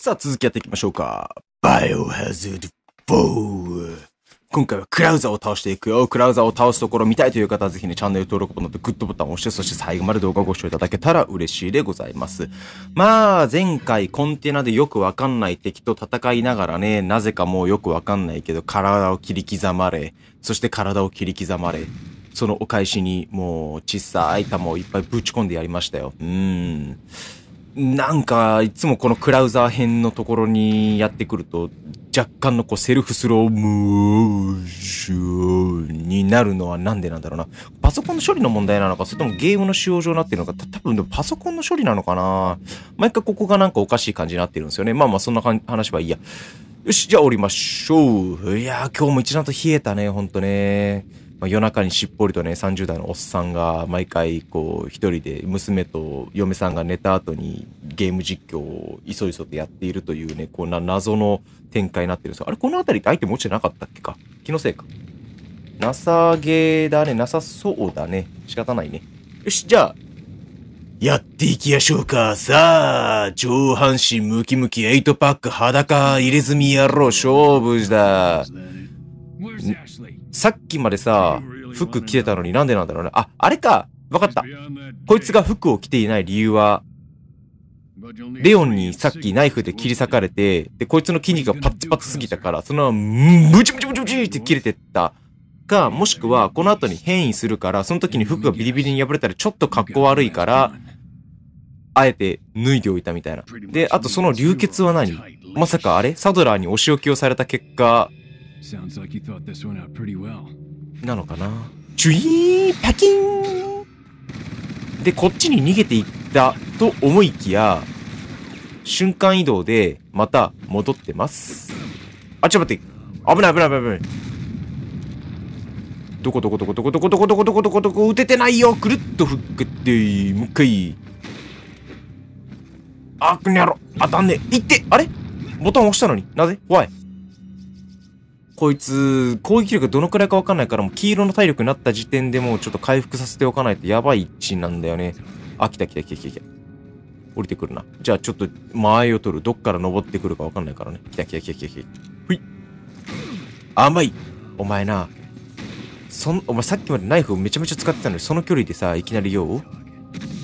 さあ続きやっていきましょうか。バイオハザード4。今回はクラウザーを倒していくよ。クラウザーを倒すところ見たいという方はぜひね、チャンネル登録ボタンとグッドボタンを押して、そして最後まで動画をご視聴いただけたら嬉しいでございます。まあ、前回コンテナでよくわかんない敵と戦いながらね、なぜかもうよくわかんないけど、体を切り刻まれ、そして体を切り刻まれ、そのお返しにもう小さい玉をいっぱいぶち込んでやりましたよ。うーん。なんか、いつもこのクラウザー編のところにやってくると、若干のこうセルフスロームーシュになるのはなんでなんだろうな。パソコンの処理の問題なのか、それともゲームの使用上になってるのか、多分パソコンの処理なのかな。毎回ここがなんかおかしい感じになってるんですよね。まあまあそんな話はいいや。よし、じゃあ降りましょう。いやー今日も一段と冷えたね、ほんとね。まあ、夜中にしっぽりとね30代のおっさんが毎回こう一人で娘と嫁さんが寝た後にゲーム実況をいそいそとやっているというねこんな謎の展開になってるんですよあれこの辺りってアイテム落ちてなかったっけか気のせいかなさげだねなさそうだね仕方ないねよしじゃあやっていきやしょうか。さあ、上半身ムキムキ8パック裸入れ墨野郎勝負だ。さっきまでさ、服着てたのになんでなんだろうね。あ、あれかわかった。こいつが服を着ていない理由は、レオンにさっきナイフで切り裂かれて、で、こいつの筋肉がパッチパチすぎたから、そのまま、ブチブチブチブチって切れてった。か、もしくは、この後に変異するから、その時に服がビリビリに破れたらちょっと格好悪いから、あえて脱いでおいたみたいな。で、あとその流血は何まさかあれサドラーにお仕置きをされた結果、Sounds like you thought this one out pretty well. なのかなチュイーパキーンで、こっちに逃げていったと思いきや、瞬間移動でまた戻ってます。あ、ちょっと待って。危ない危ない危ないどこどこどこどこどこどこどこどこどこどこ打ててないよくるっとふって、もう一回。あ、くにゃろ当たんねえ。いってあれボタン押したのになぜ怖い。こいつ、攻撃力どのくらいかわかんないから、もう黄色の体力になった時点でもうちょっと回復させておかないとやばい位置なんだよね。あ、来た来た来た来た来た。降りてくるな。じゃあちょっと間合いを取る。どっから登ってくるかわかんないからね。来た来た来た来た来た。ほい。甘いお前な、そん、お前さっきまでナイフをめちゃめちゃ使ってたのに、その距離でさ、いきなりよう。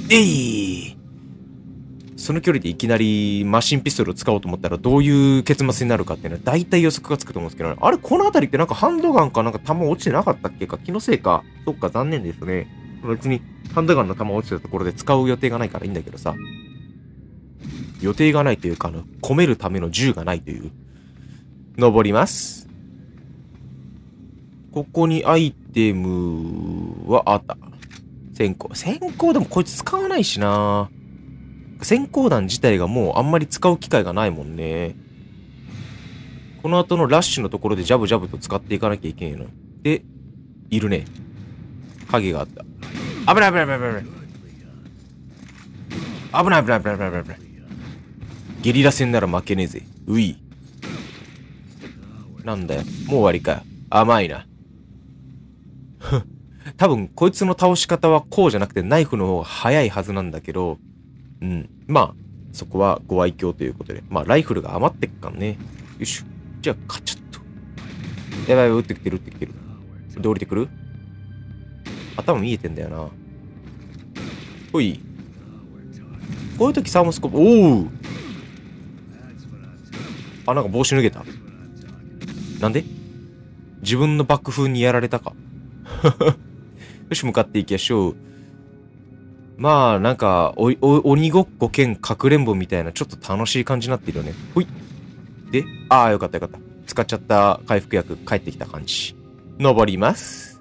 えいその距離でいきなりマシンピストルを使おうと思ったらどういう結末になるかっていうのは大体予測がつくと思うんですけど、あれこの辺りってなんかハンドガンかなんか弾落ちてなかったっけか気のせいか。そっか残念ですね。別にハンドガンの弾落ちたところで使う予定がないからいいんだけどさ。予定がないというか、あの、込めるための銃がないという。登ります。ここにアイテムはあった。先行。先行でもこいつ使わないしなぁ。閃光弾自体がもうあんまり使う機会がないもんね。この後のラッシュのところでジャブジャブと使っていかなきゃいけんいの。で、いるね。影があった。危ない危ない危ない危ない。危ない危ない危ない危ない危ない。ゲリラ戦なら負けねえぜ。うい。なんだよ。もう終わりかよ。甘いな。多分、こいつの倒し方はこうじゃなくてナイフの方が早いはずなんだけど、うん。まあ、そこはご愛嬌ということで。まあ、ライフルが余ってっからね。よしじゃあ、カチャッと。やばいやばい、撃ってきてる、撃ってきてる。で、降りてくる頭見えてんだよな。ほい。こういう時サーモスコープ、おおあ、なんか帽子脱げた。なんで自分の爆風にやられたか。よし、向かっていきましょう。まあ、なんか、お、お、鬼ごっこ兼かくれんぼみたいな、ちょっと楽しい感じになってるよね。ほい。で、ああ、よかったよかった。使っちゃった回復薬帰ってきた感じ。登ります。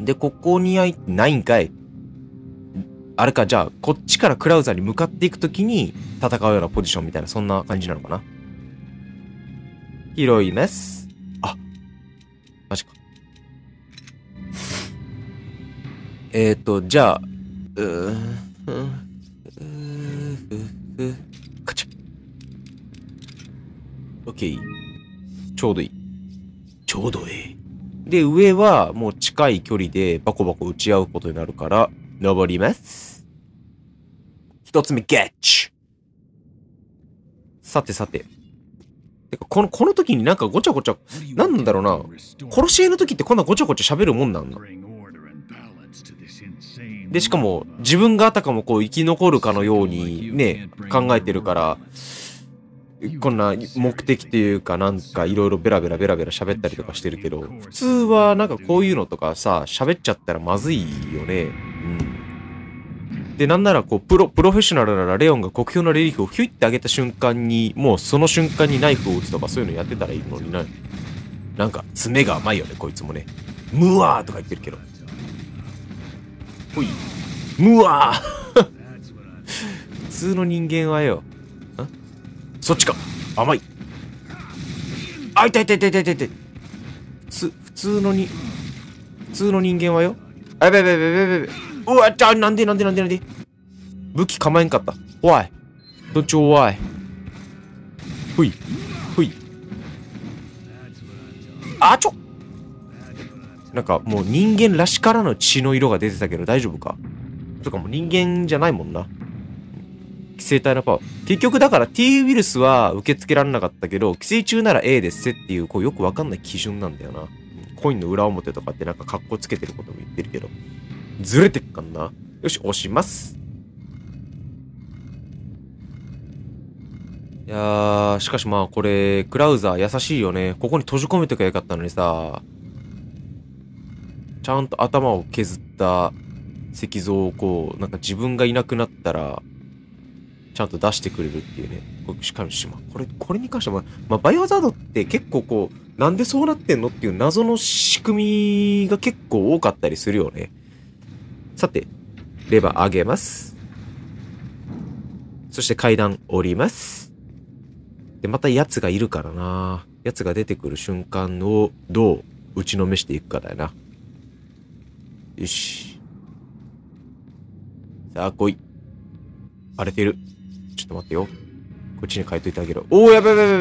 で、ここにあい、ないんかい。あれか、じゃあ、こっちからクラウザーに向かっていくときに戦うようなポジションみたいな、そんな感じなのかな。拾います。あ、マジか。えっ、ー、と、じゃあ、カチャ。OK。ちょうどいい。ちょうどいい。で、上はもう近い距離でバコバコ打ち合うことになるから、登ります。一つ目、ゲッチさてさて。てか、この、この時になんかごちゃごちゃ、なんだろうな。殺し合いの時ってこんなごちゃごちゃ喋るもんなんだ。で、しかも自分があたかもこう生き残るかのようにね、考えてるから、こんな目的というかなんかいろいろベラベラベラベラ喋ったりとかしてるけど、普通はなんかこういうのとかさ、喋っちゃったらまずいよね。うん。で、なんならこう、プロ、プロフェッショナルならレオンが国境のレリーフをヒュイって上げた瞬間に、もうその瞬間にナイフを打つとかそういうのやってたらいいのにな。なんか、爪が甘いよね、こいつもね。ムワーとか言ってるけど。ほいむわ 普通の人間はよ。んそっちか甘いあ、いたいたいたいたいたい。た。通、普通のに、普通の人間はよ。あ、やべやべやべやべやべ。うわ、ちゃ、なんでなんでなんでなんで。武器構えんかった。怖い。どっち怖い。ほい。ほい。あ、ちょなんかもう人間らしからの血の色が出てたけど大丈夫かとかもう人間じゃないもんな。寄生体のパワー。結局だから T ウイルスは受け付けられなかったけど、寄生虫なら A ですっていう、こうよくわかんない基準なんだよな。コインの裏表とかってなんか格好つけてることも言ってるけど。ずれてっかんな。よし、押します。いやー、しかしまあこれ、クラウザー優しいよね。ここに閉じ込めてけばよかったのにさ。ちゃんと頭を削った石像をこう、なんか自分がいなくなったら、ちゃんと出してくれるっていうね。しかも、これ、これに関しては、まあ、バイオハザードって結構こう、なんでそうなってんのっていう謎の仕組みが結構多かったりするよね。さて、レバー上げます。そして階段降ります。で、また奴がいるからな奴が出てくる瞬間をどう打ちのめしていくかだよな。よし。さあ、来い。荒れてる。ちょっと待ってよ。こっちに変えといてあげろ。おお、やべやべやべや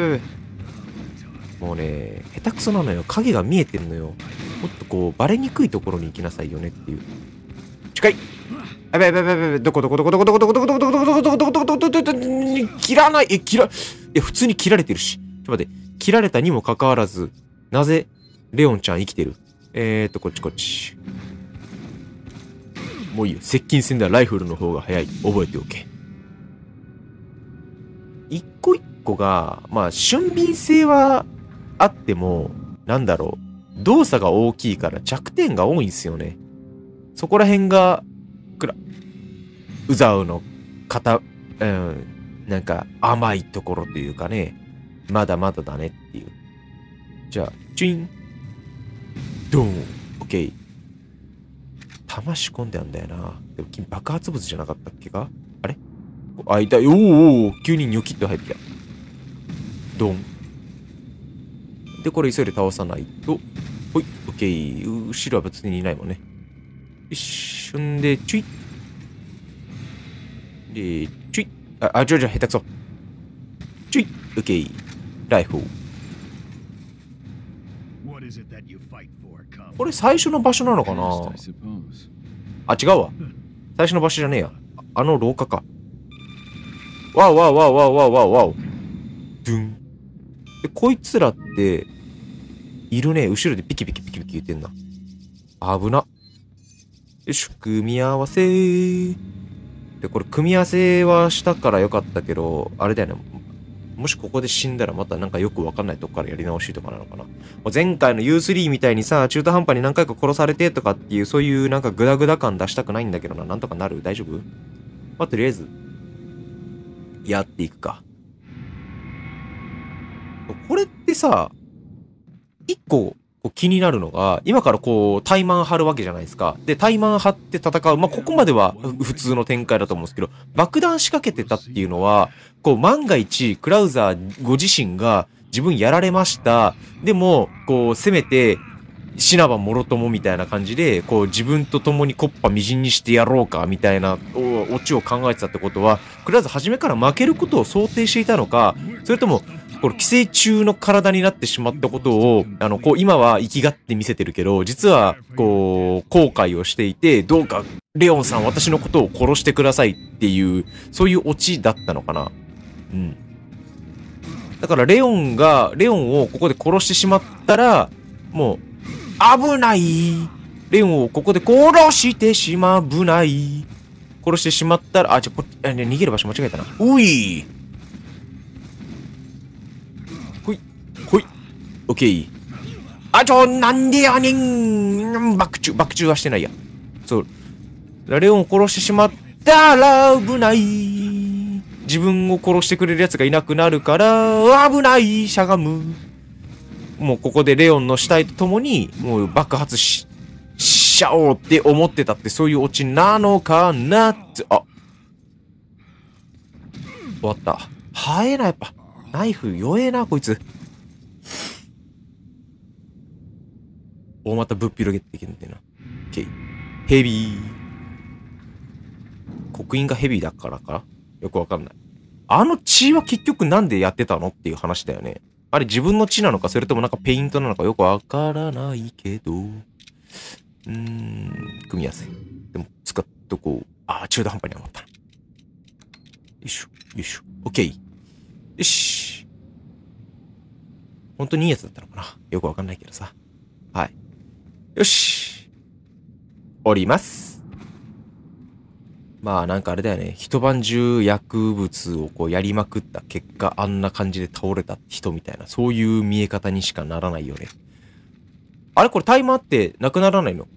べ。もうね、下手くそなのよ。影が見えてんのよ。もっとこう、バレにくいところに行きなさいよねっていう。近いやべやべやべやべ。どこどこどこどこどこどこどこどこどこどこどこどこどこどこどこどこ切らない。え、切ら、え、普通に切られてるし。ちょっと待って。切られたにもかかわらず、なぜ、レオンちゃん生きてるえーっと、こっちこっち。もういいよ。接近戦ではライフルの方が早い。覚えておけ。一個一個が、まあ、俊敏性はあっても、なんだろう。動作が大きいから弱点が多いんすよね。そこら辺が、くら、ウザウの型、うん、なんか甘いところというかね、まだまだだねっていう。じゃあ、チュイン、ドーン、オッケー。弾仕込んであんだよな。でも君爆発物じゃなかったっけかあれあ、いた。おおお急にニョキッと入ってきた。ドン。で、これ急いで倒さないと。ほい、オッケー。後ろは別にいないもんね。一瞬で、チュイで、チュイあ、あ、じゃじゃ、下手くそ。チュイオッケー。ライフル。What is it that you これ最初の場所なのかなあ、違うわ。最初の場所じゃねえや。あの廊下か。わおわおわおわおわおわおわお。ドゥン。で、こいつらって、いるね。後ろでピキピキピキピキ言ってんな。危な。よし、組み合わせで、これ組み合わせはしたからよかったけど、あれだよね。もしここで死んだらまたなんかよくわかんないとこからやり直しとかなのかな。前回の U3 みたいにさ、中途半端に何回か殺されてとかっていう、そういうなんかグダグダ感出したくないんだけどな。なんとかなる大丈夫まあ、とりあえず、やっていくか。これってさ、一個こう気になるのが、今からこう、マン張るわけじゃないですか。で、マン張って戦う。まあ、ここまでは普通の展開だと思うんですけど、爆弾仕掛けてたっていうのは、こう、万が一、クラウザーご自身が自分やられました。でも、こう、せめて、シナバもろともみたいな感じで、こう自分と共にコッパみじんにしてやろうかみたいなオチを考えてたってことは、クラウザー初めから負けることを想定していたのか、それともこの寄生虫の体になってしまったことを、あの、こう、今は生きがって見せてるけど、実は、こう、後悔をしていて、どうか、レオンさん、私のことを殺してくださいっていう、そういうオチだったのかな。うん。だから、レオンが、レオンをここで殺してしまったら、もう、危ないレオンをここで殺してしまうない殺してしまったら、あ、ちょ、こ、逃げる場所間違えたな。ういケー。あ、ちょ、なんでやねん。バク中、バ中はしてないや。そう。ラレオンを殺してしまったら危ない。自分を殺してくれる奴がいなくなるから、危ない。しゃがむ。もうここでレオンの死体と共に、もう爆発し、しちゃおうって思ってたって、そういうオチなのかなって、あ。終わった。生えな、やっぱ。ナイフ弱えな、こいつ。大またぶっ広げていけんだよな。OK。ヘビー。刻印がヘビーだからかよくわかんない。あの血は結局なんでやってたのっていう話だよね。あれ自分の血なのか、それともなんかペイントなのかよくわからないけど。うーん、組み合わせ。でも、使っとこう。ああ、中途半端に余った。よいしょ、よいしょ。オッケー。よし。本当にいいやつだったのかなよくわかんないけどさ。はい。よし。降ります。まあなんかあれだよね。一晩中薬物をこうやりまくった結果、あんな感じで倒れた人みたいな、そういう見え方にしかならないよね。あれこれタイマーってなくならないの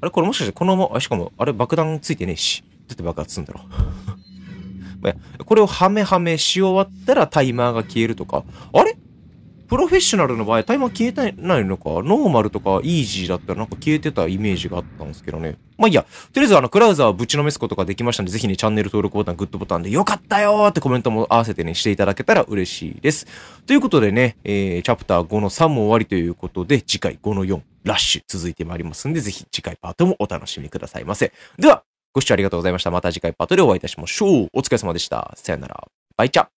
あれこれもしかしてこのまま、あ、しかも、あれ爆弾ついてねえし。だって爆発すんだろう これをはめはめし終わったらタイマーが消えるとか。あれプロフェッショナルの場合、タイマー消えてないのか、ノーマルとかイージーだったらなんか消えてたイメージがあったんですけどね。まあいいや、とりあえずあの、クラウザーぶちのめすことができましたんで、ぜひね、チャンネル登録ボタン、グッドボタンでよかったよーってコメントも合わせてね、していただけたら嬉しいです。ということでね、えー、チャプター5の3も終わりということで、次回5の4、ラッシュ続いてまいりますんで、ぜひ次回パートもお楽しみくださいませ。では、ご視聴ありがとうございました。また次回パートでお会いいたしましょう。お疲れ様でした。さよなら。バイチャ